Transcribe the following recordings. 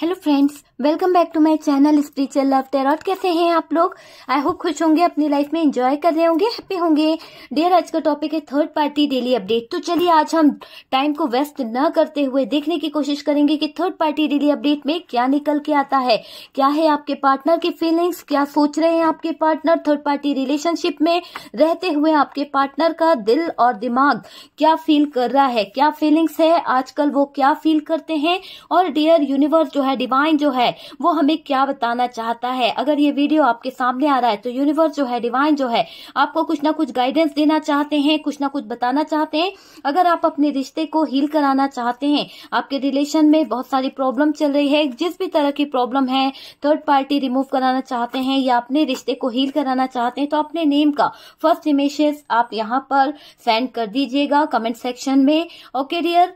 hello friends welcome back to my channel spiritual love tarot कैसे हैं आप लोग आई होप खुश होंगे अपनी लाइफ में एंजॉय कर रहे होंगे हैप्पी होंगे डियर आज का टॉपिक है थर्ड पार्टी डेली अपडेट तो चलिए आज हम टाइम को वेस्ट न करते हुए देखने की कोशिश करेंगे कि थर्ड पार्टी डेली अपडेट में क्या निकल के आता है क्या है आपके पार्टनर की फीलिंग्स क्या सोच रहे हैं आपके पार्टनर थर्ड पार्टी रिलेशनशिप में रहते हुए आपके पार्टनर का दिल और दिमाग क्या फील कर रहा है क्या फीलिंग्स है आजकल वो क्या फील करते हैं और डियर यूनिवर्स जो है डिवाइन जो है वो हमें क्या बताना चाहता है अगर ये वीडियो आपके सामने आ रहा है तो यूनिवर्स जो है डिवाइन जो है आपको कुछ ना कुछ गाइडेंस देना चाहते हैं कुछ ना कुछ बताना चाहते हैं अगर आप अपने रिश्ते को हील कराना चाहते हैं आपके रिलेशन में बहुत सारी प्रॉब्लम चल रही है जिस भी तरह की प्रॉब्लम है थर्ड पार्टी रिमूव कराना चाहते हैं या अपने रिश्ते को हील कराना चाहते हैं तो अपने नेम का फर्स्ट इमेजेस आप यहाँ पर सेंड कर दीजिएगा कमेंट सेक्शन में ओके डियर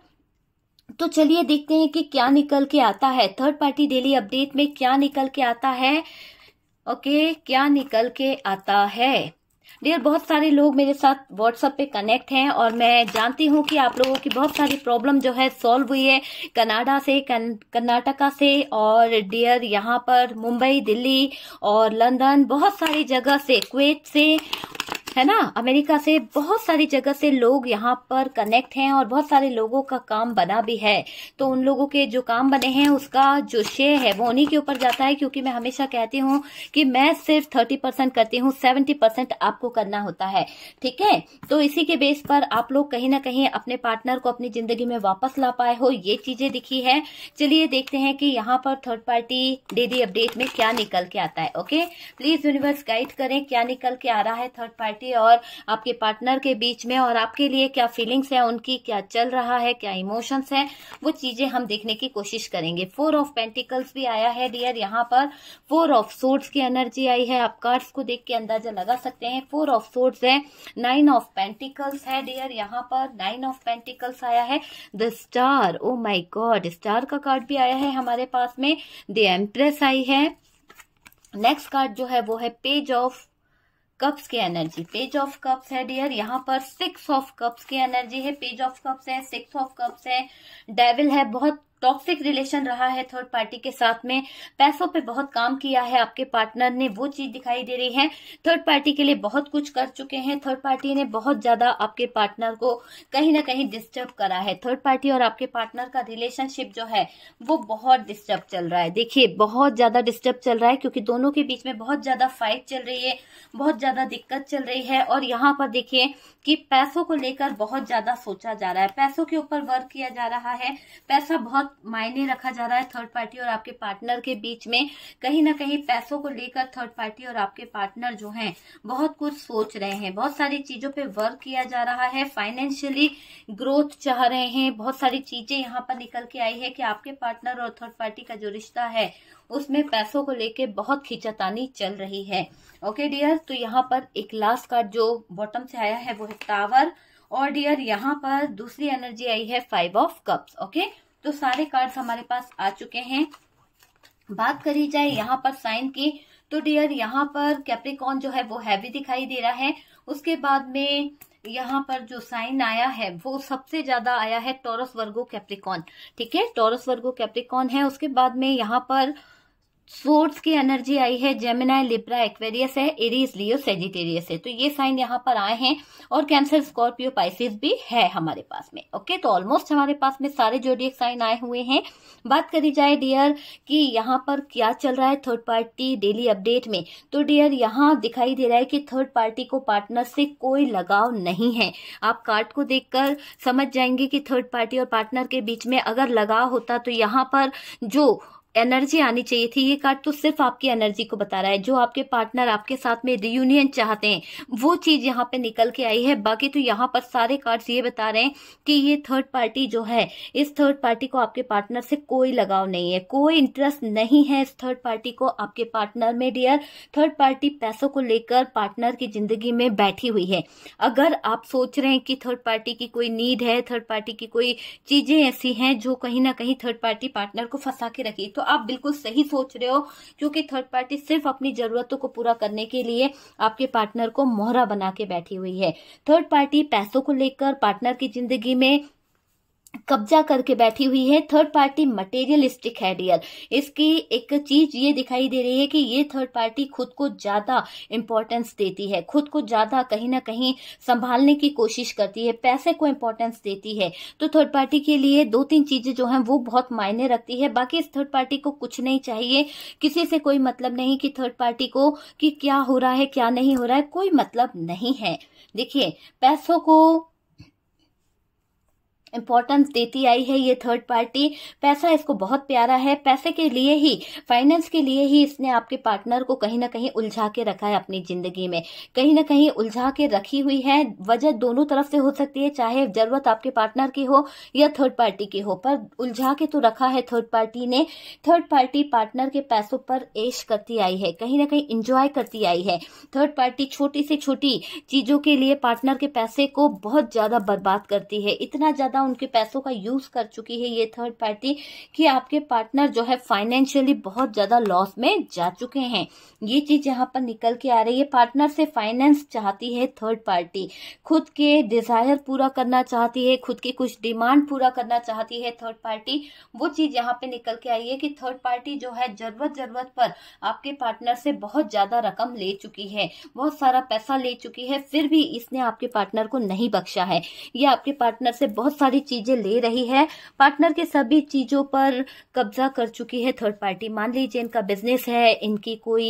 तो चलिए देखते हैं कि क्या निकल के आता है थर्ड पार्टी डेली अपडेट में क्या निकल के आता है ओके क्या निकल के आता है डियर बहुत सारे लोग मेरे साथ व्हाट्सएप पे कनेक्ट हैं और मैं जानती हूँ कि आप लोगों की बहुत सारी प्रॉब्लम जो है सॉल्व हुई है कनाडा से कर्नाटका से और डियर यहाँ पर मुंबई दिल्ली और लंदन बहुत सारी जगह से क्वेट से है ना अमेरिका से बहुत सारी जगह से लोग यहाँ पर कनेक्ट हैं और बहुत सारे लोगों का काम बना भी है तो उन लोगों के जो काम बने हैं उसका जो शेयर है वो उन्हीं के ऊपर जाता है क्योंकि मैं हमेशा कहती हूँ कि मैं सिर्फ थर्टी परसेंट करती हूँ सेवेंटी परसेंट आपको करना होता है ठीक है तो इसी के बेस पर आप लोग कहीं ना कहीं अपने पार्टनर को अपनी जिंदगी में वापस ला पाए हो ये चीजें दिखी है चलिए देखते हैं कि यहाँ पर थर्ड पार्टी डेली अपडेट में क्या निकल के आता है ओके प्लीज यूनिवर्स गाइड करें क्या निकल के आ रहा है थर्ड पार्टी पार्टी और आपके पार्टनर के बीच में और आपके लिए क्या फीलिंग्स है उनकी क्या चल रहा है क्या इमोशंस है वो चीजें हम देखने की कोशिश करेंगे फोर ऑफ पेंटिकल्स भी आया है डियर यहाँ पर फोर ऑफ सोर्ड्स की एनर्जी आई है आप कार्ड्स को देख के अंदाजा लगा सकते हैं फोर ऑफ सोर्ड्स है नाइन ऑफ पेंटिकल्स है डियर यहाँ पर नाइन ऑफ पेंटिकल्स आया है the star oh my god star का कार्ड भी आया है हमारे पास में द एम्प्रेस आई है नेक्स्ट कार्ड जो है वो है पेज ऑफ कप्स की एनर्जी पेज ऑफ कप्स है डियर यहाँ पर सिक्स ऑफ कप्स की एनर्जी है पेज ऑफ कप्स है सिक्स ऑफ कप्स है डेविल है बहुत टॉक्सिक रिलेशन रहा है थर्ड पार्टी के साथ में पैसों पे बहुत काम किया है आपके पार्टनर ने वो चीज दिखाई दे रही है थर्ड पार्टी के लिए बहुत कुछ कर चुके हैं थर्ड पार्टी ने बहुत ज्यादा आपके पार्टनर को कहीं ना कहीं डिस्टर्ब करा है थर्ड पार्टी और आपके पार्टनर का रिलेशनशिप जो है वो बहुत डिस्टर्ब चल रहा है देखिए बहुत ज्यादा डिस्टर्ब चल रहा है क्योंकि दोनों के बीच में बहुत ज्यादा फाइट चल रही है बहुत ज्यादा दिक्कत चल रही है और यहाँ पर देखिए कि पैसों को लेकर बहुत ज्यादा सोचा जा रहा है पैसों के ऊपर वर्क किया जा रहा है पैसा बहुत बहुत मायने रखा जा रहा है थर्ड पार्टी और आपके पार्टनर के बीच में कहीं ना कहीं पैसों को लेकर थर्ड पार्टी और आपके पार्टनर जो हैं बहुत कुछ सोच रहे हैं बहुत सारी चीजों पे वर्क किया जा रहा है फाइनेंशियली ग्रोथ चाह रहे हैं बहुत सारी चीजें यहाँ पर निकल के आई है कि आपके पार्टनर और थर्ड पार्टी का जो रिश्ता है उसमें पैसों को लेके बहुत खिंचातानी चल रही है ओके डियर तो यहाँ पर एक लास्ट कार्ड जो बॉटम से आया है वो है टावर और डियर यहाँ पर दूसरी एनर्जी आई है फाइव ऑफ कप्स ओके तो सारे कार्ड हमारे पास आ चुके हैं बात करी जाए यहाँ पर साइन की तो डियर यहाँ पर कैप्रिकॉन जो है वो हैवी दिखाई दे रहा है उसके बाद में यहाँ पर जो साइन आया है वो सबसे ज्यादा आया है टोरस वर्गो कैप्रिकॉन ठीक है टोरस वर्गो कैप्रिकॉन है उसके बाद में यहाँ पर सोर्स की एनर्जी आई है जेमिना लिब्रा एक्वेरियस है एरीज लियो सेजिटेरियस है तो ये साइन यहाँ पर आए हैं और कैंसर स्कॉर्पियो पाइसिस भी है हमारे पास में ओके तो ऑलमोस्ट हमारे पास में सारे जोडियक साइन आए हुए हैं बात करी जाए डियर कि यहाँ पर क्या चल रहा है थर्ड पार्टी डेली अपडेट में तो डियर यहाँ दिखाई दे रहा है कि थर्ड पार्टी को पार्टनर से कोई लगाव नहीं है आप कार्ड को देखकर समझ जाएंगे कि थर्ड पार्टी और पार्टनर के बीच में अगर लगाव होता तो यहाँ पर जो एनर्जी आनी चाहिए थी ये कार्ड तो सिर्फ आपकी एनर्जी को बता रहा है जो आपके पार्टनर आपके साथ में रियूनियन चाहते हैं वो चीज यहाँ पे निकल के आई है बाकी तो यहाँ पर सारे कार्ड्स ये बता रहे हैं कि ये थर्ड पार्टी जो है इस थर्ड पार्टी को आपके पार्टनर से कोई लगाव नहीं है कोई इंटरेस्ट नहीं है इस थर्ड पार्टी को आपके पार्टनर में डियर थर्ड पार्टी पैसों को लेकर पार्टनर की जिंदगी में बैठी हुई है अगर आप सोच रहे हैं कि थर्ड पार्टी की कोई नीड है थर्ड पार्टी की कोई चीजें ऐसी हैं जो कहीं ना कहीं थर्ड पार्टी पार्टनर को फंसा के रखी तो आप बिल्कुल सही सोच रहे हो क्योंकि थर्ड पार्टी सिर्फ अपनी जरूरतों को पूरा करने के लिए आपके पार्टनर को मोहरा बना के बैठी हुई है थर्ड पार्टी पैसों को लेकर पार्टनर की जिंदगी में कब्जा करके बैठी हुई है थर्ड पार्टी मटेरियलिस्टिक है रियल इसकी एक चीज ये दिखाई दे रही है कि ये थर्ड पार्टी खुद को ज्यादा इंपॉर्टेंस देती है खुद को ज्यादा कहीं ना कहीं संभालने की कोशिश करती है पैसे को इंपॉर्टेंस देती है तो थर्ड पार्टी के लिए दो तीन चीजें जो है वो बहुत मायने रखती है बाकी इस थर्ड पार्टी को कुछ नहीं चाहिए किसी से कोई मतलब नहीं कि थर्ड पार्टी को कि क्या हो रहा है क्या नहीं हो रहा है कोई मतलब नहीं है देखिए पैसों को इम्पोर्टेंस देती आई है ये थर्ड पार्टी पैसा इसको बहुत प्यारा है पैसे के लिए ही फाइनेंस के लिए ही इसने आपके पार्टनर को कहीं ना कहीं उलझा के रखा है अपनी जिंदगी में कहीं ना कहीं उलझा के रखी हुई है वजह दोनों तरफ से हो सकती है चाहे जरूरत आपके पार्टनर की हो या थर्ड पार्टी की हो पर उलझा के तो रखा है थर्ड पार्टी ने थर्ड पार्टी पार्टनर के पैसों पर ऐश करती आई है कहीं ना कहीं इंजॉय करती आई है थर्ड पार्टी छोटी से छोटी चीजों के लिए पार्टनर के पैसे को बहुत ज्यादा बर्बाद करती है इतना ज्यादा ज़्यादा उनके पैसों का यूज़ कर चुकी है ये थर्ड पार्टी कि आपके पार्टनर जो है फाइनेंशियली बहुत ज़्यादा लॉस में जा चुके हैं ये चीज़ यहाँ पर निकल के आ रही है पार्टनर से फाइनेंस चाहती है थर्ड पार्टी खुद के डिज़ायर पूरा करना चाहती है खुद की कुछ डिमांड पूरा करना चाहती है थर्ड पार्टी वो चीज़ यहाँ पे निकल के आई है कि थर्ड पार्टी जो है जरूरत जरूरत पर आपके पार्टनर से बहुत ज़्यादा रकम ले चुकी है बहुत सारा पैसा ले चुकी है फिर भी इसने आपके पार्टनर को नहीं बख्शा है ये आपके पार्टनर से बहुत सारे सारी चीजें ले रही है पार्टनर के सभी चीजों पर कब्जा कर चुकी है थर्ड पार्टी मान लीजिए इनका बिजनेस है इनकी कोई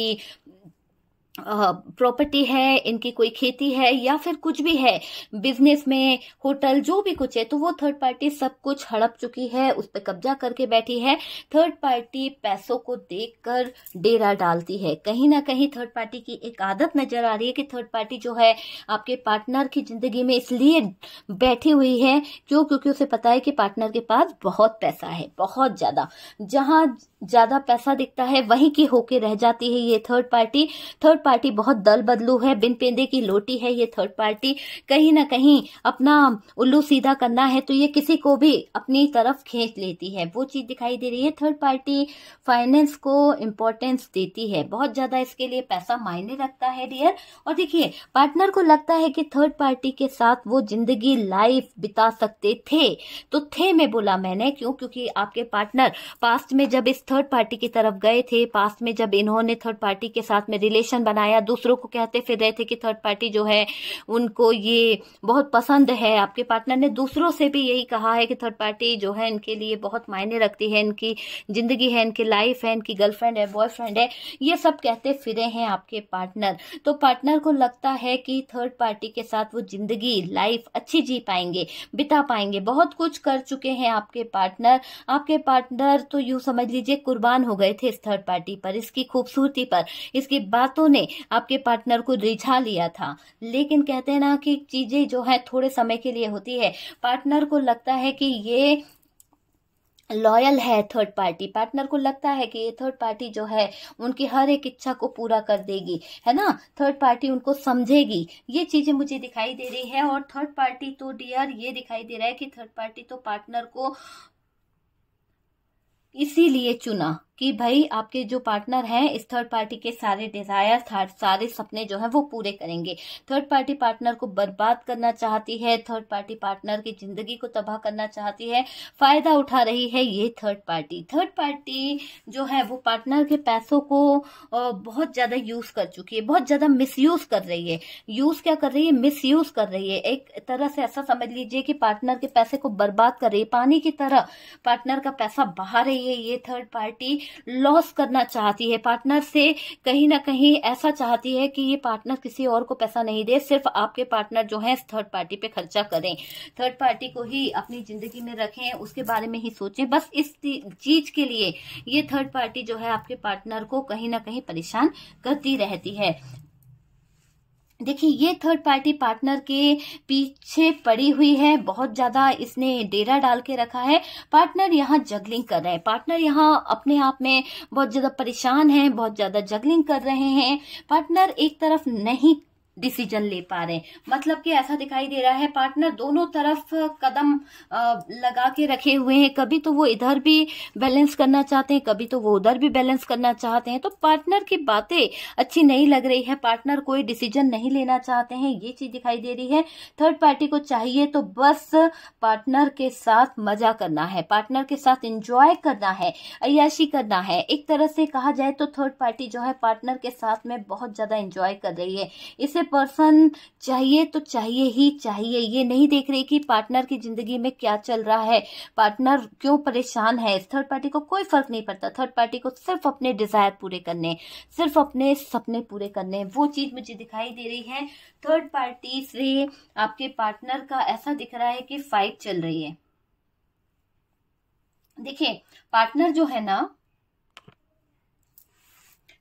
प्रॉपर्टी है इनकी कोई खेती है या फिर कुछ भी है बिजनेस में होटल जो भी कुछ है तो वो थर्ड पार्टी सब कुछ हड़प चुकी है उस पर कब्जा करके बैठी है थर्ड पार्टी पैसों को देखकर डेरा डालती है कहीं ना कहीं थर्ड पार्टी की एक आदत नजर आ रही है कि थर्ड पार्टी जो है आपके पार्टनर की जिंदगी में इसलिए बैठी हुई है क्यों क्योंकि उसे पता है कि पार्टनर के पास बहुत पैसा है बहुत ज्यादा जहां ज्यादा पैसा दिखता है वहीं की होके रह जाती है ये थर्ड पार्टी थर्ड पार्टी बहुत दल बदलू है बिन पेंदे की लोटी है ये थर्ड पार्टी कहीं ना कहीं अपना उल्लू सीधा करना है तो ये किसी को भी अपनी तरफ खींच लेती है वो चीज दिखाई दे रही है थर्ड पार्टी फाइनेंस को इम्पोर्टेंस देती है बहुत ज्यादा इसके लिए पैसा मायने रखता है डियर और देखिए पार्टनर को लगता है कि थर्ड पार्टी के साथ वो जिंदगी लाइफ बिता सकते थे तो थे में बोला मैंने क्यों क्योंकि आपके पार्टनर पास्ट में जब इस थर्ड पार्टी की तरफ गए थे पास्ट में जब इन्होंने थर्ड पार्टी के साथ में रिलेशन बना बनाया दूसरों को कहते फिर रहे थे कि थर्ड पार्टी जो है उनको ये बहुत पसंद है आपके पार्टनर ने दूसरों से भी यही कहा है कि थर्ड पार्टी जो है इनके लिए बहुत मायने रखती है इनकी ज़िंदगी है इनकी लाइफ है इनकी गर्लफ्रेंड है बॉयफ्रेंड है ये सब कहते फिरे हैं आपके पार्टनर तो पार्टनर को लगता है कि थर्ड पार्टी के साथ वो ज़िंदगी लाइफ अच्छी जी पाएंगे बिता पाएंगे बहुत कुछ कर चुके हैं आपके पार्टनर आपके पार्टनर तो यू समझ लीजिए कुर्बान हो गए थे इस थर्ड पार्टी पर इसकी खूबसूरती पर इसकी बातों ने आपने आपके पार्टनर को रिझा लिया था लेकिन कहते हैं ना कि चीज़ें जो है थोड़े समय के लिए होती है पार्टनर को लगता है कि ये लॉयल है थर्ड पार्टी पार्टनर को लगता है कि ये थर्ड पार्टी जो है उनकी हर एक इच्छा को पूरा कर देगी है ना थर्ड पार्टी उनको समझेगी ये चीजें मुझे दिखाई दे रही है और थर्ड पार्टी तो डियर ये दिखाई दे रहा है कि थर्ड पार्टी तो पार्टनर को इसीलिए चुना कि भाई आपके जो पार्टनर हैं इस थर्ड पार्टी के सारे डिजायर सारे सपने जो हैं वो पूरे करेंगे थर्ड पार्टी पार्टनर को बर्बाद करना चाहती है थर्ड पार्टी पार्टनर की जिंदगी को तबाह करना चाहती है फायदा उठा रही है ये थर्ड पार्टी थर्ड पार्टी जो है वो पार्टनर के पैसों को बहुत ज्यादा यूज कर चुकी है बहुत ज्यादा मिस यूज कर रही है यूज क्या कर रही है मिस यूज कर रही है एक तरह से ऐसा समझ लीजिए कि पार्टनर के पैसे को बर्बाद कर रही है पानी की तरह पार्टनर का पैसा बहा रही है ये थर्ड पार्टी लॉस करना चाहती है पार्टनर से कहीं ना कहीं ऐसा चाहती है कि ये पार्टनर किसी और को पैसा नहीं दे सिर्फ आपके पार्टनर जो है थर्ड पार्टी पे खर्चा करें थर्ड पार्टी को ही अपनी जिंदगी में रखें उसके बारे में ही सोचें बस इस चीज के लिए ये थर्ड पार्टी जो है आपके पार्टनर को कहीं ना कहीं परेशान करती रहती है देखिए ये थर्ड पार्टी पार्टनर के पीछे पड़ी हुई है बहुत ज़्यादा इसने डेरा डाल के रखा है पार्टनर यहाँ जगलिंग कर रहे हैं पार्टनर यहाँ अपने आप में बहुत ज़्यादा परेशान हैं बहुत ज़्यादा जगलिंग कर रहे हैं पार्टनर एक तरफ नहीं डिसीजन ले पा रहे हैं मतलब कि ऐसा दिखाई दे रहा है पार्टनर दोनों तरफ कदम लगा के रखे हुए हैं कभी तो वो इधर भी बैलेंस करना चाहते हैं कभी तो वो उधर भी बैलेंस करना चाहते हैं तो पार्टनर की बातें अच्छी नहीं लग रही है पार्टनर कोई डिसीजन नहीं लेना चाहते हैं ये चीज दिखाई दे रही है थर्ड पार्टी को चाहिए तो बस पार्टनर के साथ मजा करना है पार्टनर के साथ इंजॉय करना है अयाशी करना है एक तरह से कहा जाए तो थर्ड पार्टी जो है पार्टनर के साथ में बहुत ज्यादा इंजॉय कर रही है इसे पर्सन चाहिए तो चाहिए ही चाहिए ये नहीं देख रही कि पार्टनर की जिंदगी में क्या चल रहा है पार्टनर क्यों परेशान है थर्ड पार्टी को कोई फर्क नहीं पड़ता थर्ड पार्टी को सिर्फ अपने डिजायर पूरे करने सिर्फ अपने सपने पूरे करने वो चीज मुझे दिखाई दे रही है थर्ड पार्टी से आपके पार्टनर का ऐसा दिख रहा है कि फाइट चल रही है देखिए पार्टनर जो है ना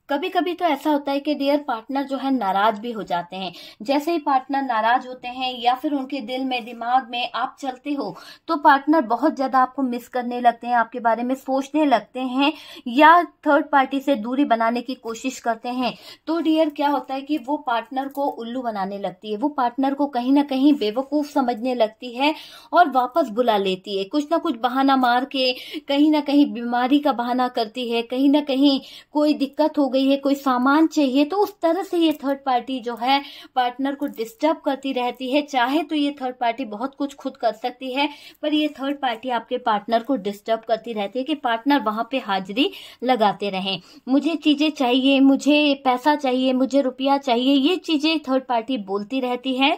कभी कभी तो ऐसा होता है कि डियर पार्टनर जो है नाराज भी हो जाते हैं जैसे ही पार्टनर नाराज होते हैं या फिर उनके दिल में दिमाग में आप चलते हो तो पार्टनर बहुत ज्यादा आपको मिस करने लगते हैं आपके बारे में सोचने लगते हैं या थर्ड पार्टी से दूरी बनाने की कोशिश करते हैं तो डियर क्या होता है कि वो पार्टनर को उल्लू बनाने लगती है वो पार्टनर को कहीं ना कहीं बेवकूफ समझने लगती है और वापस बुला लेती है कुछ ना कुछ बहाना मार के कहीं ना कहीं बीमारी का बहाना करती है कहीं ना कहीं कोई दिक्कत हो गई गई है कोई सामान चाहिए तो उस तरह से ये थर्ड पार्टी जो है पार्टनर को डिस्टर्ब करती रहती है चाहे तो ये थर्ड पार्टी बहुत कुछ खुद कर सकती है पर ये थर्ड पार्टी आपके पार्टनर को डिस्टर्ब करती रहती है कि पार्टनर वहां पे हाजिरी लगाते रहें मुझे चीजें चाहिए मुझे पैसा चाहिए मुझे रुपया चाहिए ये चीजें थर्ड पार्टी बोलती रहती है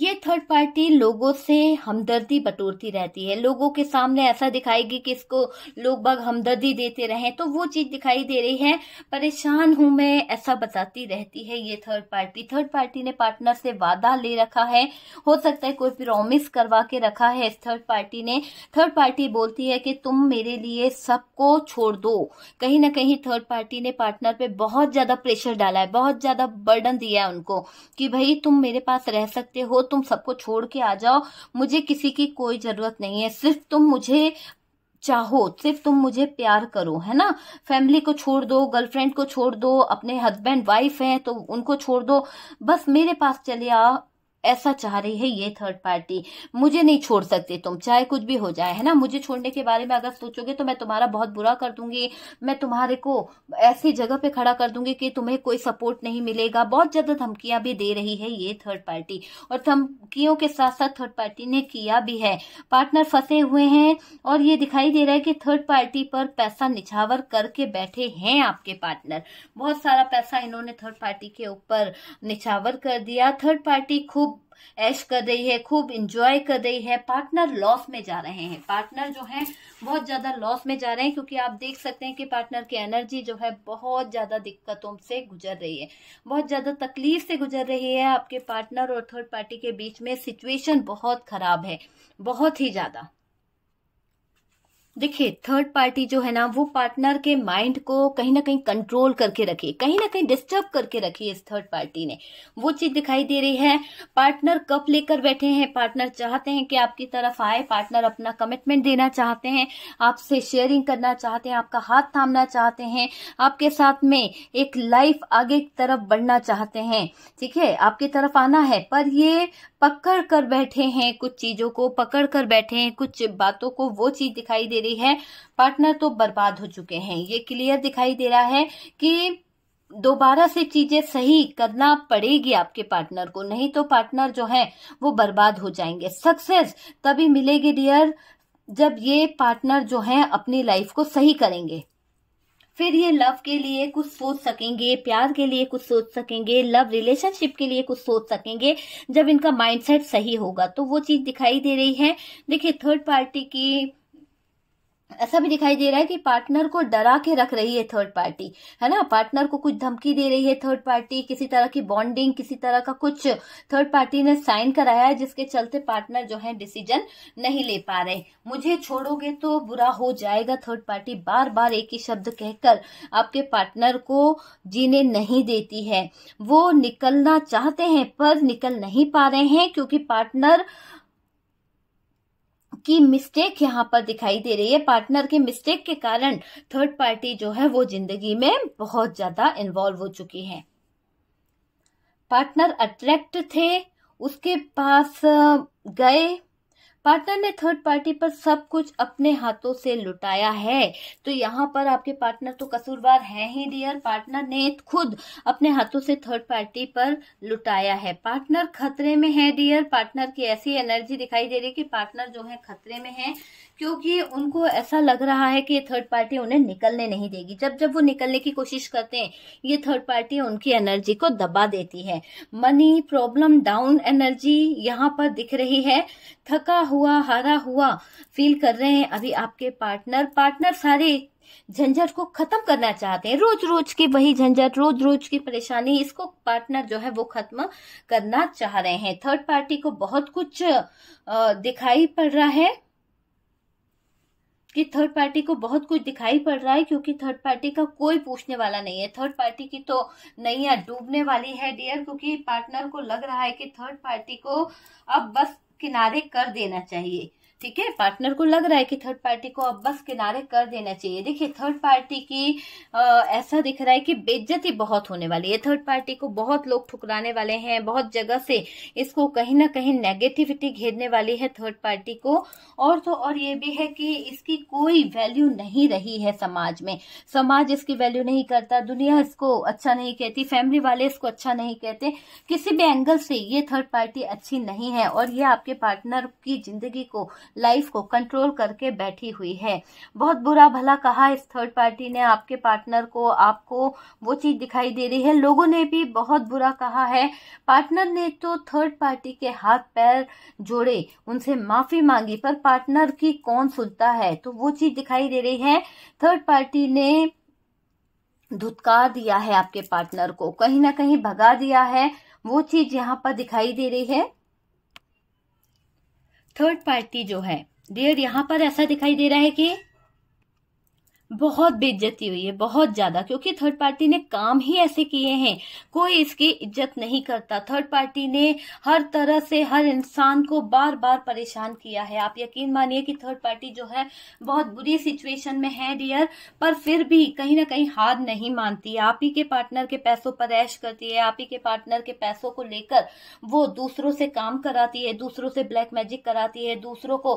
ये थर्ड पार्टी लोगों से हमदर्दी बटोरती रहती है लोगों के सामने ऐसा दिखाएगी कि इसको लोग बाग हमदर्दी देते रहें तो वो चीज़ दिखाई दे रही है परेशान हूँ मैं ऐसा बताती रहती है ये थर्ड पार्टी थर्ड पार्टी ने पार्टनर से वादा ले रखा है हो सकता है कोई प्रॉमिस करवा के रखा है इस थर्ड पार्टी ने थर्ड पार्टी बोलती है कि तुम मेरे लिए सबको छोड़ दो कहीं ना कहीं थर्ड पार्टी ने पार्टनर पे बहुत ज़्यादा प्रेशर डाला है बहुत ज़्यादा बर्डन दिया है उनको कि भाई तुम मेरे पास रह सकते हो तुम सबको छोड़ के आ जाओ मुझे किसी की कोई जरूरत नहीं है सिर्फ तुम मुझे चाहो सिर्फ तुम मुझे प्यार करो है ना फैमिली को छोड़ दो गर्लफ्रेंड को छोड़ दो अपने हस्बैंड वाइफ हैं तो उनको छोड़ दो बस मेरे पास चले आओ ऐसा चाह रही है ये थर्ड पार्टी मुझे नहीं छोड़ सकते तुम चाहे कुछ भी हो जाए है ना मुझे छोड़ने के बारे में अगर सोचोगे तो मैं तुम्हारा बहुत बुरा कर दूंगी मैं तुम्हारे को ऐसी जगह पे खड़ा कर दूंगी कि तुम्हें कोई सपोर्ट नहीं मिलेगा बहुत ज्यादा धमकियां भी दे रही है ये थर्ड पार्टी और धमकियों के साथ साथ थर्ड पार्टी ने किया भी है पार्टनर फंसे हुए हैं और ये दिखाई दे रहा है कि थर्ड पार्टी पर पैसा निछावर करके बैठे हैं आपके पार्टनर बहुत सारा पैसा इन्होंने थर्ड पार्टी के ऊपर निछावर कर दिया थर्ड पार्टी खूब खूब ऐश कर रही है खूब इंजॉय कर रही है पार्टनर लॉस में जा रहे हैं पार्टनर जो है बहुत ज़्यादा लॉस में जा रहे हैं क्योंकि आप देख सकते हैं कि पार्टनर की एनर्जी जो है बहुत ज़्यादा दिक्कतों से गुजर रही है बहुत ज़्यादा तकलीफ से गुजर रही है आपके पार्टनर और थर्ड पार्टी के बीच में सिचुएशन बहुत ख़राब है बहुत ही ज़्यादा देखिए थर्ड पार्टी जो है ना वो पार्टनर के माइंड को कहीं ना कहीं कंट्रोल करके रखी कहीं ना कहीं डिस्टर्ब करके रखी इस थर्ड पार्टी ने वो चीज दिखाई दे रही है पार्टनर कप लेकर बैठे हैं पार्टनर चाहते हैं कि आपकी तरफ आए पार्टनर अपना कमिटमेंट देना चाहते हैं आपसे शेयरिंग करना चाहते हैं आपका हाथ थामना चाहते हैं आपके साथ में एक लाइफ आगे की तरफ बढ़ना चाहते हैं ठीक है आपकी तरफ आना है पर ये पकड़ कर बैठे हैं कुछ चीजों को पकड़ कर बैठे हैं कुछ बातों को वो चीज दिखाई दे रही है पार्टनर तो बर्बाद हो चुके हैं ये क्लियर दिखाई दे रहा है कि दोबारा से चीजें सही करना पड़ेगी आपके पार्टनर को नहीं तो पार्टनर जो है वो बर्बाद हो जाएंगे सक्सेस तभी मिलेगी डियर जब ये पार्टनर जो है अपनी लाइफ को सही करेंगे फिर ये लव के लिए कुछ सोच सकेंगे प्यार के लिए कुछ सोच सकेंगे लव रिलेशनशिप के लिए कुछ सोच सकेंगे जब इनका माइंडसेट सही होगा तो वो चीज दिखाई दे रही है देखिए थर्ड पार्टी की ऐसा भी दिखाई दे रहा है कि पार्टनर को डरा के रख रही है थर्ड पार्टी है ना पार्टनर को कुछ धमकी दे रही है थर्ड पार्टी किसी तरह की बॉन्डिंग किसी तरह का कुछ थर्ड पार्टी ने साइन कराया है जिसके चलते पार्टनर जो है डिसीजन नहीं ले पा रहे मुझे छोड़ोगे तो बुरा हो जाएगा थर्ड पार्टी बार बार एक ही शब्द कहकर आपके पार्टनर को जीने नहीं देती है वो निकलना चाहते हैं पर निकल नहीं पा रहे हैं क्योंकि पार्टनर की मिस्टेक यहाँ पर दिखाई दे रही है पार्टनर के मिस्टेक के कारण थर्ड पार्टी जो है वो जिंदगी में बहुत ज्यादा इन्वॉल्व हो चुकी है पार्टनर अट्रैक्ट थे उसके पास गए पार्टनर ने थर्ड पार्टी पर सब कुछ अपने हाथों से लुटाया है तो यहाँ पर आपके पार्टनर तो कसूरवार है ही डियर पार्टनर ने खुद अपने हाथों से थर्ड पार्टी पर लुटाया है पार्टनर खतरे में है डियर पार्टनर की ऐसी एनर्जी दिखाई दे रही है कि पार्टनर जो है खतरे में है क्योंकि उनको ऐसा लग रहा है कि थर्ड पार्टी उन्हें निकलने नहीं देगी जब जब वो निकलने की कोशिश करते हैं ये थर्ड पार्टी उनकी एनर्जी को दबा देती है मनी प्रॉब्लम डाउन एनर्जी यहाँ पर दिख रही है थका हुआ हारा हुआ फील कर रहे हैं अभी आपके पार्टनर पार्टनर सारे झंझट को खत्म करना चाहते हैं रोज रोज की वही झंझट रोज रोज की परेशानी इसको पार्टनर जो है वो खत्म करना चाह रहे हैं थर्ड पार्टी को बहुत कुछ दिखाई पड़ रहा है कि थर्ड पार्टी को बहुत कुछ दिखाई पड़ रहा है क्योंकि थर्ड पार्टी का कोई पूछने वाला नहीं है थर्ड पार्टी की तो नैया डूबने वाली है डियर क्योंकि पार्टनर को लग रहा है कि थर्ड पार्टी को अब बस किनारे कर देना चाहिए ठीक है पार्टनर को लग रहा है कि थर्ड पार्टी को अब बस किनारे कर देना चाहिए देखिए थर्ड पार्टी की आ, ऐसा दिख रहा है कि बेज्जती बहुत होने वाली है थर्ड पार्टी को बहुत लोग ठुकराने वाले हैं बहुत जगह से इसको कहीं ना कहीं नेगेटिविटी घेरने वाली है थर्ड पार्टी को और तो और ये भी है कि इसकी कोई वैल्यू नहीं रही है समाज में समाज इसकी वैल्यू नहीं करता दुनिया इसको अच्छा नहीं कहती फैमिली वाले इसको अच्छा नहीं कहते किसी भी एंगल से ये थर्ड पार्टी अच्छी नहीं है और ये आपके पार्टनर की जिंदगी को लाइफ को कंट्रोल करके बैठी हुई है बहुत बुरा भला कहा इस थर्ड पार्टी ने आपके पार्टनर को आपको वो चीज़ दिखाई दे रही है लोगों ने भी बहुत बुरा कहा है पार्टनर ने तो थर्ड पार्टी के हाथ पैर जोड़े उनसे माफ़ी मांगी पर पार्टनर की कौन सुनता है तो वो चीज़ दिखाई दे रही है थर्ड पार्टी ने धुतकार दिया है आपके पार्टनर को कहीं ना कहीं भगा दिया है वो चीज़ यहाँ पर दिखाई दे रही है थर्ड पार्टी जो है डियर यहाँ पर ऐसा दिखाई दे रहा है कि बहुत बेज्जती हुई है बहुत ज्यादा क्योंकि थर्ड पार्टी ने काम ही ऐसे किए हैं कोई इसकी इज्जत नहीं करता थर्ड पार्टी ने हर तरह से हर इंसान को बार बार परेशान किया है आप यकीन मानिए कि थर्ड पार्टी जो है बहुत बुरी सिचुएशन में है डियर पर फिर भी कहीं ना कहीं हार नहीं मानती आप ही के पार्टनर के पैसों पर ऐश करती है आप ही के पार्टनर के पैसों को लेकर वो दूसरों से काम कराती है दूसरों से ब्लैक मैजिक कराती है दूसरों को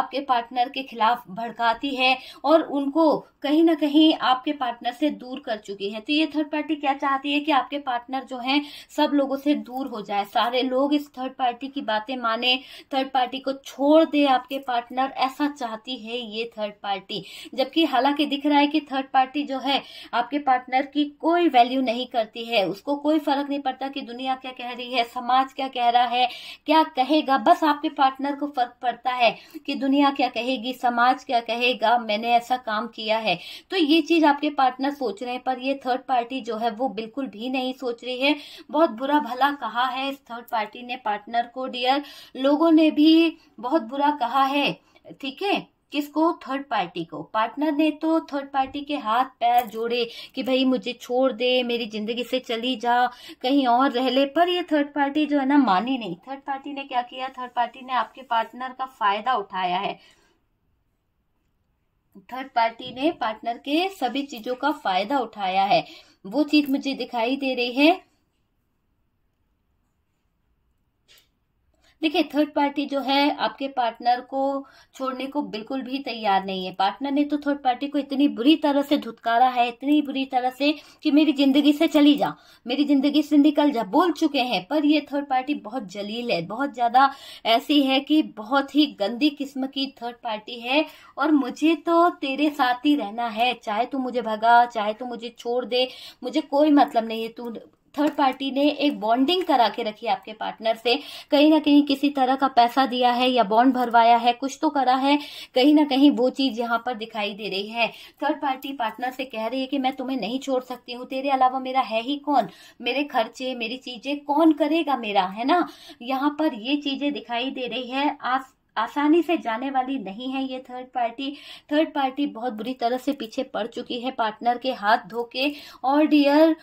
आपके पार्टनर के खिलाफ भड़काती है और उनको कहीं ना कहीं आपके पार्टनर से दूर कर चुकी है तो ये थर्ड पार्टी क्या चाहती है कि आपके पार्टनर जो है सब लोगों से दूर हो जाए सारे लोग इस थर्ड पार्टी की बातें माने थर्ड पार्टी को छोड़ दे आपके पार्टनर ऐसा चाहती है ये थर्ड पार्टी जबकि हालांकि दिख रहा है कि थर्ड पार्टी जो है आपके पार्टनर की कोई वैल्यू नहीं करती है उसको कोई फर्क नहीं पड़ता कि दुनिया क्या कह रही है समाज क्या कह रहा है क्या कहेगा बस आपके पार्टनर को फर्क पड़ता है कि दुनिया क्या कहेगी समाज क्या कहेगा मैंने ऐसा काम किया है है तो ये चीज आपके पार्टनर सोच रहे हैं पर ये थर्ड पार्टी जो है वो बिल्कुल भी नहीं सोच रही है बहुत बुरा भला कहा है इस थर्ड पार्टी ने पार्टनर को डियर लोगों ने भी बहुत बुरा कहा है ठीक है किसको थर्ड पार्टी को पार्टनर ने तो थर्ड पार्टी के हाथ पैर जोड़े कि भाई मुझे छोड़ दे मेरी जिंदगी से चली जा कहीं और रह ले पर ये थर्ड पार्टी जो है ना मानी नहीं थर्ड पार्टी ने क्या किया थर्ड पार्टी ने आपके पार्टनर का फायदा उठाया है थर्ड पार्टी ने पार्टनर के सभी चीजों का फायदा उठाया है वो चीज मुझे दिखाई दे रही है देखिए थर्ड पार्टी जो है आपके पार्टनर को छोड़ने को बिल्कुल भी तैयार नहीं है पार्टनर ने तो थर्ड पार्टी को इतनी बुरी तरह से धुतकारा है इतनी बुरी तरह से कि मेरी जिंदगी से चली जा मेरी जिंदगी से निकल जा बोल चुके हैं पर ये थर्ड पार्टी बहुत जलील है बहुत ज्यादा ऐसी है कि बहुत ही गंदी किस्म की थर्ड पार्टी है और मुझे तो तेरे साथ ही रहना है चाहे तू मुझे भगा चाहे तू मुझे छोड़ दे मुझे कोई मतलब नहीं है तू थर्ड पार्टी ने एक बॉन्डिंग करा के रखी है आपके पार्टनर से कहीं ना कहीं किसी तरह का पैसा दिया है या बॉन्ड भरवाया है कुछ तो करा है कहीं ना कहीं वो चीज यहाँ पर दिखाई दे रही है थर्ड पार्टी पार्टनर से कह रही है कि मैं तुम्हें नहीं छोड़ सकती हूँ तेरे अलावा मेरा है ही कौन मेरे खर्चे मेरी चीजें कौन करेगा मेरा है ना यहाँ पर ये चीजें दिखाई दे रही है आप आसानी से जाने वाली नहीं है ये थर्ड पार्टी थर्ड पार्टी बहुत बुरी तरह से पीछे पड़ चुकी है पार्टनर के हाथ धो के और डियर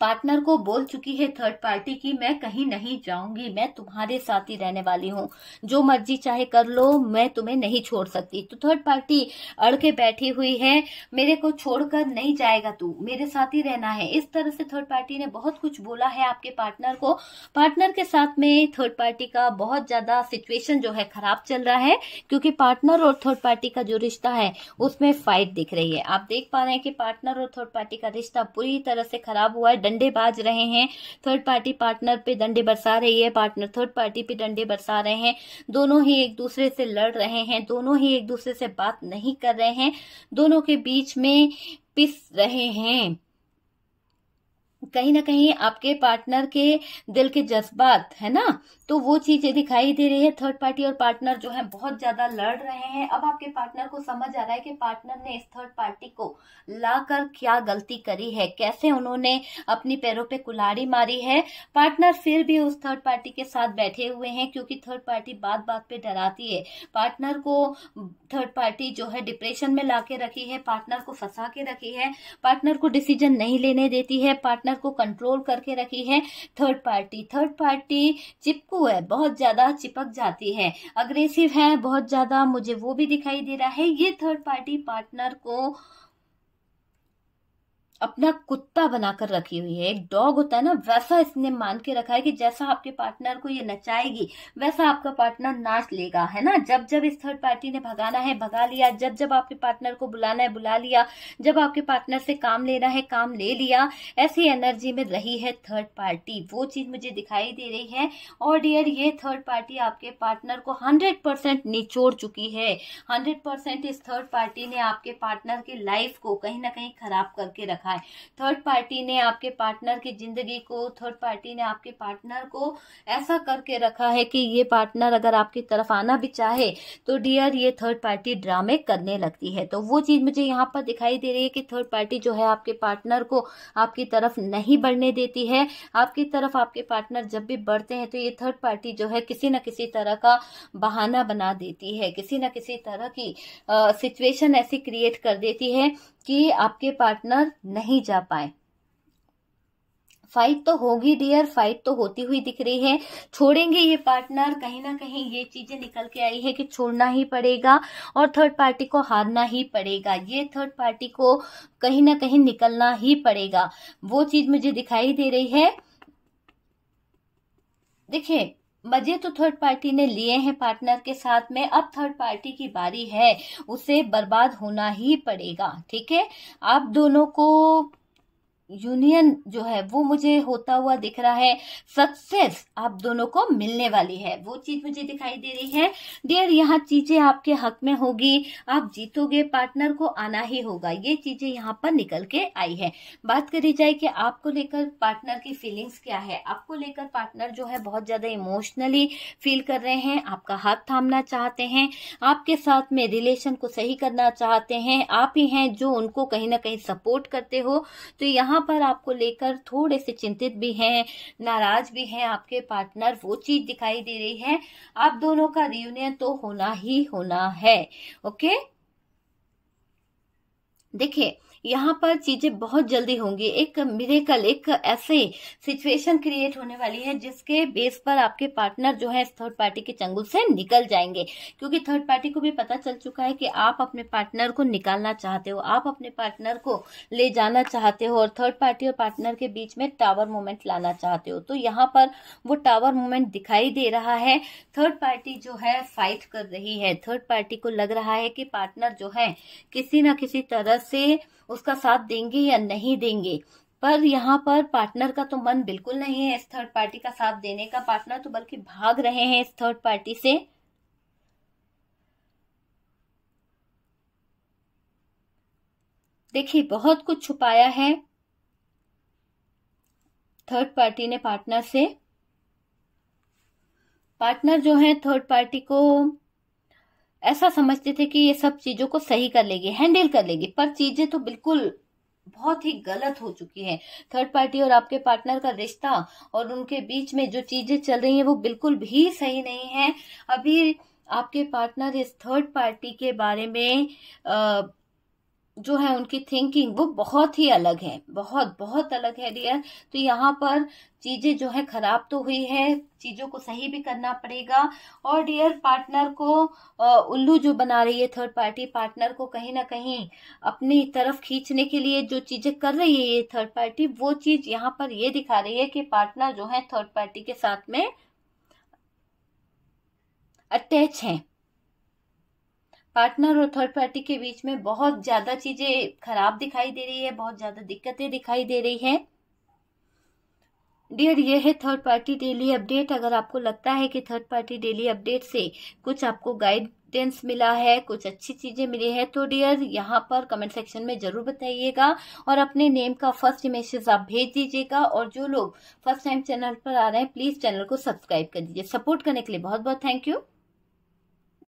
पार्टनर को बोल चुकी है थर्ड पार्टी की मैं कहीं नहीं जाऊंगी मैं तुम्हारे साथ ही रहने वाली हूँ जो मर्जी चाहे कर लो मैं तुम्हें नहीं छोड़ सकती तो थर्ड पार्टी अड़ के बैठी हुई है मेरे को छोड़कर नहीं जाएगा तू मेरे साथ ही रहना है इस तरह से थर्ड पार्टी ने बहुत कुछ बोला है आपके पार्टनर को पार्टनर के साथ में थर्ड पार्टी का बहुत ज्यादा सिचुएशन जो है खराब चल रहा है क्योंकि पार्टनर और थर्ड पार्टी का जो रिश्ता है उसमें फाइट दिख रही है आप देख पा रहे हैं कि पार्टनर और थर्ड पार्टी का रिश्ता पूरी तरह से खराब हुआ है डंडे बाज रहे हैं थर्ड पार्टी पार्टनर पे डंडे बरसा रही है पार्टनर थर्ड पार्टी पे डंडे बरसा रहे हैं दोनों ही एक दूसरे से लड़ रहे हैं दोनों ही एक दूसरे से बात नहीं कर रहे हैं दोनों के बीच में पिस रहे हैं कहीं ना कहीं आपके पार्टनर के दिल के जज्बात है ना तो वो चीजें दिखाई दे रही है थर्ड पार्टी और पार्टनर जो है बहुत ज्यादा लड़ रहे हैं अब आपके पार्टनर को समझ आ रहा है कि पार्टनर ने इस थर्ड पार्टी को लाकर क्या गलती करी है कैसे उन्होंने अपनी पैरों पे कुलाड़ी मारी है पार्टनर फिर भी उस थर्ड पार्टी के साथ बैठे हुए हैं क्योंकि थर्ड पार्टी बात बात पे डराती है पार्टनर को थर्ड पार्टी जो है डिप्रेशन में ला रखी है पार्टनर को फंसा के रखी है पार्टनर को डिसीजन नहीं लेने देती है पार्टनर को कंट्रोल करके रखी है थर्ड पार्टी थर्ड पार्टी चिपकू है बहुत ज़्यादा चिपक जाती है अग्रेसिव है बहुत ज़्यादा मुझे वो भी दिखाई दे रहा है ये थर्ड पार्टी पार्टनर को अपना कुत्ता बनाकर रखी हुई है एक डॉग होता है ना वैसा इसने मान के रखा है कि जैसा आपके पार्टनर को ये नचाएगी वैसा आपका पार्टनर नाच लेगा है ना जब जब इस थर्ड पार्टी ने भगाना है भगा लिया जब जब आपके पार्टनर को बुलाना है बुला लिया जब आपके पार्टनर से काम लेना है काम ले लिया ऐसी एनर्जी में रही है थर्ड पार्टी वो चीज मुझे दिखाई दे रही है और डियर ये थर्ड पार्टी आपके पार्टनर को हंड्रेड परसेंट निचोड़ चुकी है हंड्रेड परसेंट इस थर्ड पार्टी ने आपके पार्टनर की लाइफ को कहीं ना कहीं खराब करके रखा रखा है थर्ड पार्टी ने आपके पार्टनर की जिंदगी को थर्ड पार्टी ने आपके पार्टनर को ऐसा करके रखा है कि ये पार्टनर अगर आपकी तरफ आना भी चाहे तो डियर ये थर्ड पार्टी ड्रामे करने लगती है तो वो चीज़ मुझे यहाँ पर दिखाई दे रही है कि थर्ड पार्टी जो है आपके पार्टनर को आपकी तरफ नहीं बढ़ने देती है आपकी तरफ आपके पार्टनर जब भी बढ़ते हैं तो ये थर्ड पार्टी जो है किसी न किसी तरह का बहाना बना देती है किसी न किसी तरह की सिचुएशन ऐसी क्रिएट कर देती है कि आपके पार्टनर नहीं जा पाए फाइट तो होगी डियर फाइट तो होती हुई दिख रही है छोड़ेंगे ये पार्टनर कहीं ना कहीं ये चीजें निकल के आई है कि छोड़ना ही पड़ेगा और थर्ड पार्टी को हारना ही पड़ेगा ये थर्ड पार्टी को कहीं ना कहीं निकलना ही पड़ेगा वो चीज मुझे दिखाई दे रही है देखिए मजे तो थर्ड पार्टी ने लिए हैं पार्टनर के साथ में अब थर्ड पार्टी की बारी है उसे बर्बाद होना ही पड़ेगा ठीक है आप दोनों को यूनियन जो है वो मुझे होता हुआ दिख रहा है सक्सेस आप दोनों को मिलने वाली है वो चीज मुझे दिखाई दे रही है डियर यहाँ चीजें आपके हक में होगी आप जीतोगे पार्टनर को आना ही होगा ये चीजें यहाँ पर निकल के आई है बात करी जाए कि आपको लेकर पार्टनर की फीलिंग्स क्या है आपको लेकर पार्टनर जो है बहुत ज्यादा इमोशनली फील कर रहे हैं आपका हाथ थामना चाहते हैं आपके साथ में रिलेशन को सही करना चाहते हैं आप ही हैं जो उनको कहीं ना कहीं सपोर्ट करते हो तो यहाँ यहाँ पर आपको लेकर थोड़े से चिंतित भी हैं नाराज भी हैं आपके पार्टनर वो चीज दिखाई दे रही है आप दोनों का रियूनियन तो होना ही होना है ओके देखिए यहाँ पर चीजें बहुत जल्दी होंगी एक मिरेकल एक ऐसे सिचुएशन क्रिएट होने वाली है जिसके बेस पर आपके पार्टनर जो है थर्ड पार्टी के चंगुल से निकल जाएंगे क्योंकि थर्ड पार्टी को भी पता चल चुका है कि आप अपने पार्टनर को निकालना चाहते हो आप अपने पार्टनर को ले जाना चाहते हो और थर्ड पार्टी और पार्टनर के बीच में टावर मोमेंट लाना चाहते हो तो यहाँ पर वो टावर मोमेंट दिखाई दे रहा है थर्ड पार्टी जो है फाइट कर रही है थर्ड पार्टी को लग रहा है कि पार्टनर जो है किसी ना किसी तरह से उसका साथ देंगे या नहीं देंगे पर यहाँ पर पार्टनर का तो मन बिल्कुल नहीं है इस थर्ड पार्टी का साथ देने का पार्टनर तो बल्कि भाग रहे हैं इस थर्ड पार्टी से देखिए बहुत कुछ छुपाया है थर्ड पार्टी ने पार्टनर से पार्टनर जो है थर्ड पार्टी को ऐसा समझते थे कि ये सब चीजों को सही कर लेगी हैंडल कर लेगी पर चीजें तो बिल्कुल बहुत ही गलत हो चुकी है थर्ड पार्टी और आपके पार्टनर का रिश्ता और उनके बीच में जो चीजें चल रही हैं वो बिल्कुल भी सही नहीं है अभी आपके पार्टनर इस थर्ड पार्टी के बारे में आ, जो है उनकी थिंकिंग वो बहुत ही अलग है बहुत बहुत अलग है डियर तो यहाँ पर चीज़ें जो है ख़राब तो हुई है चीज़ों को सही भी करना पड़ेगा और डियर पार्टनर को उल्लू जो बना रही है थर्ड पार्टी पार्टनर को कहीं ना कहीं अपनी तरफ खींचने के लिए जो चीज़ें कर रही है ये थर्ड पार्टी वो चीज़ यहाँ पर ये दिखा रही है कि पार्टनर जो है थर्ड पार्टी के साथ में अटैच है पार्टनर और थर्ड पार्टी के बीच में बहुत ज़्यादा चीज़ें खराब दिखाई दे रही है बहुत ज़्यादा दिक्कतें दिखाई दे रही है डियर ये है थर्ड पार्टी डेली अपडेट अगर आपको लगता है कि थर्ड पार्टी डेली अपडेट से कुछ आपको गाइडेंस मिला है कुछ अच्छी चीज़ें मिली है तो डियर यहाँ पर कमेंट सेक्शन में ज़रूर बताइएगा और अपने नेम का फर्स्ट मैसेज आप भेज दीजिएगा और जो लोग फर्स्ट टाइम चैनल पर आ रहे हैं प्लीज़ चैनल को सब्सक्राइब कर दीजिए सपोर्ट करने के लिए बहुत बहुत थैंक यू